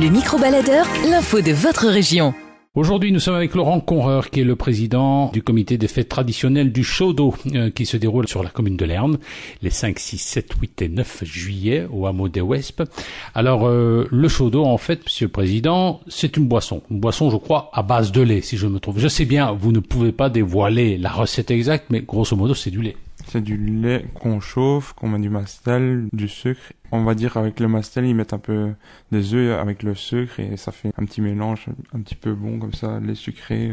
Le micro-baladeur, l'info de votre région. Aujourd'hui, nous sommes avec Laurent Conreur, qui est le président du comité des fêtes traditionnelles du Chaudeau, euh, qui se déroule sur la commune de Lerne, les 5, 6, 7, 8 et 9 juillet, au hameau des Wesp. Alors, euh, le Chaudeau, en fait, monsieur le président, c'est une boisson. Une boisson, je crois, à base de lait, si je me trouve. Je sais bien, vous ne pouvez pas dévoiler la recette exacte, mais grosso modo, c'est du lait. C'est du lait qu'on chauffe, qu'on met du mastel, du sucre. On va dire avec le mastel, ils mettent un peu des œufs avec le sucre et ça fait un petit mélange un petit peu bon comme ça, lait sucré.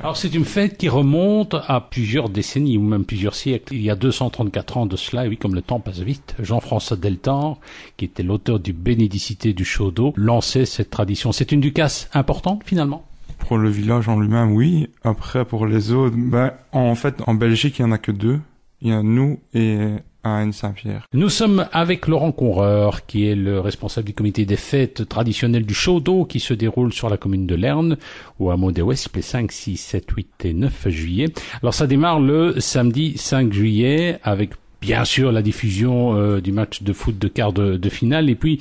Alors c'est une fête qui remonte à plusieurs décennies ou même plusieurs siècles. Il y a 234 ans de cela, et oui, comme le temps passe vite, Jean-François Deltan, qui était l'auteur du Bénédicité du Chaudeau, lançait cette tradition. C'est une ducasse importante finalement pour le village en lui-même, oui. Après, pour les autres, ben, en fait, en Belgique, il n'y en a que deux il y a nous et à Saint-Pierre. Nous sommes avec Laurent Conreur, qui est le responsable du comité des fêtes traditionnelles du Chaudeau, qui se déroule sur la commune de Lerne, au hameau des Ouest, les 5, 6, 7, 8 et 9 juillet. Alors ça démarre le samedi 5 juillet avec bien sûr la diffusion euh, du match de foot de quart de, de, finale et puis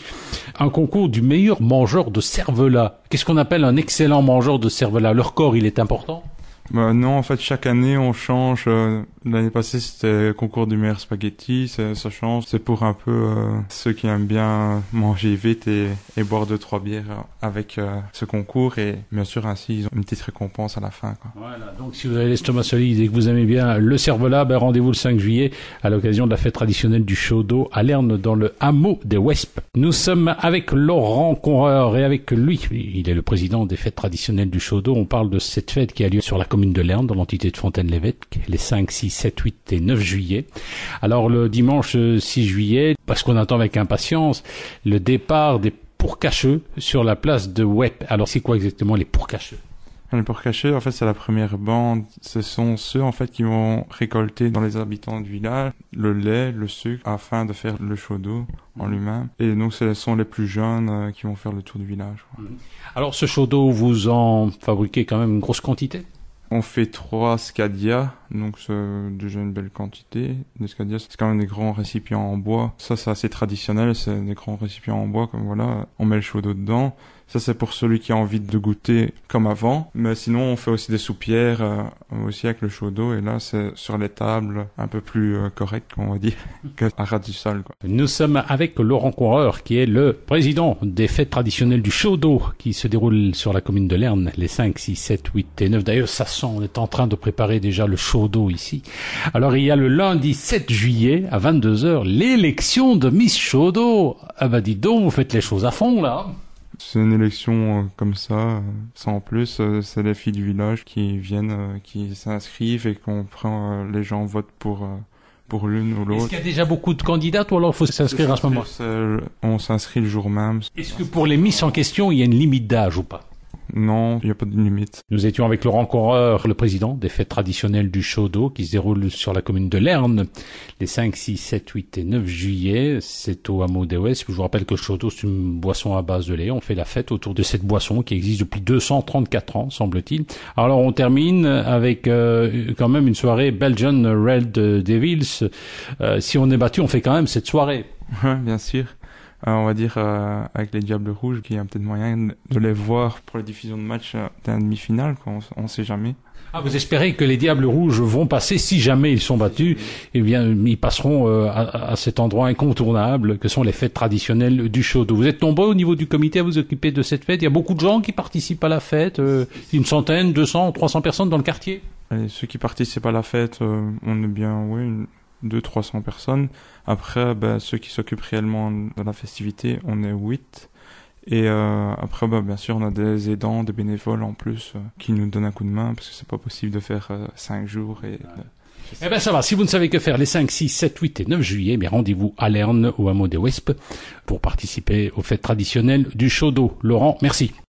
un concours du meilleur mangeur de cervelas. Qu'est-ce qu'on appelle un excellent mangeur de cervelas Leur corps, il est important bah, non, en fait, chaque année, on change. Euh, l'année passée, c'était concours du meilleur spaghetti. Ça, change. C'est pour un peu euh, ceux qui aiment bien manger vite et, boire deux trois bières euh, avec ce concours. Et bien sûr, ainsi, ils ont une petite récompense à la fin. Voilà. Donc, si vous avez l'estomac solide et que vous aimez bien le cervelas, ben, rendez-vous le 5 juillet à l'occasion de la fête traditionnelle du chaud à Lerne, dans le hameau des Wespes. Nous sommes avec Laurent Conreur et avec lui, il est le président des fêtes traditionnelles du chaud On parle de cette fête qui a lieu sur la commune de Lerne, dans l'entité de Fontaine-l'Évêque, les 5, 6, 7, 8 et 9 juillet. Alors le dimanche 6 euh, juillet, parce qu'on attend avec impatience le départ des pourcacheux sur la place de Web Alors c'est quoi exactement les pourcacheux les pourcacheux, en fait, c'est la première bande. Ce sont ceux, en fait, qui vont récolter dans les habitants du village le lait, le sucre, afin de faire le chaud en mhm. lui-même. Et donc, ce sont les plus jeunes euh, qui vont faire le tour du village. Mhm. Alors, ce chaud vous en fabriquez quand même une grosse quantité on fait 3 Scadia donc c'est déjà une belle quantité. d'escadias c'est quand même des grands récipients en bois. Ça, c'est assez traditionnel, c'est des grands récipients en bois, comme voilà, on met le chaud d'eau dedans. Ça, c'est pour celui qui a envie de goûter comme avant. Mais sinon, on fait aussi des soupières, euh, aussi avec le chaud d'eau. Et là, c'est sur les tables un peu plus euh, correct qu'on va dire, qu'à du sol. Quoi. Nous sommes avec Laurent Coureur, qui est le président des fêtes traditionnelles du chaud d'eau, qui se déroule sur la commune de Lerne les 5, 6, 7, 8 et 9. D'ailleurs, ça sent, on est en train de préparer déjà le chaud ici. Alors il y a le lundi 7 juillet à 22h l'élection de Miss Chaudot. Ah bah dis donc, vous faites les choses à fond là. C'est une élection euh, comme ça, euh, sans plus, euh, c'est les filles du village qui viennent, qui s'inscrivent et qu'on prend, les gens votent pour pour l'une ou l'autre. Est-ce qu'il y a déjà beaucoup de candidats ou alors faut s'inscrire à ce moment On s'inscrit le jour même. Est-ce que pour les miss en question, il y a une limite d'âge ou pas non, il n'y a pas de limite. Nous étions avec Laurent Correur, le président des fêtes traditionnelles du Chaudeau qui se déroule sur la commune de Lerne les 5, 6, 7, 8 et 9 juillet. C'est au hameau West. Je vous rappelle que le Chaudeau, c'est une boisson à base de lait. On fait la fête autour de cette boisson qui existe depuis 234 ans, semble-t-il. Alors, on termine avec euh, quand même une soirée Belgian Red Devils. Euh, si on est battu, on fait quand même cette soirée. bien sûr. Euh, on va dire, euh, avec les Diables Rouges, qu'il y a peut-être moyen de les voir pour la diffusion de match euh, d'un demi-finale, on ne sait jamais. Ah, vous espérez que les Diables Rouges vont passer si jamais ils sont battus, eh bien ils passeront à, cet endroit incontournable que sont les fêtes traditionnelles du Chaudou. Vous êtes nombreux au niveau du comité à vous occuper de cette fête. Il y a beaucoup de gens qui participent à la fête, une centaine, 200, 300 personnes dans le quartier. ceux qui participent à la fête, on est bien, oui, trois 300 personnes. Après, bah, ceux qui s'occupent réellement de la festivité, on est 8. Et euh, après, bah, bien sûr, on a des aidants, des bénévoles en plus euh, qui nous donnent un coup de main parce que c'est pas possible de faire 5 euh, jours et... Eh bien, ça va. Si vous ne savez que faire les 5, 6, 7, 8 et 9 juillet, mais rendez-vous à Lerne, au hameau des Wesp, pour participer aux fêtes traditionnelles du chaud Laurent, merci.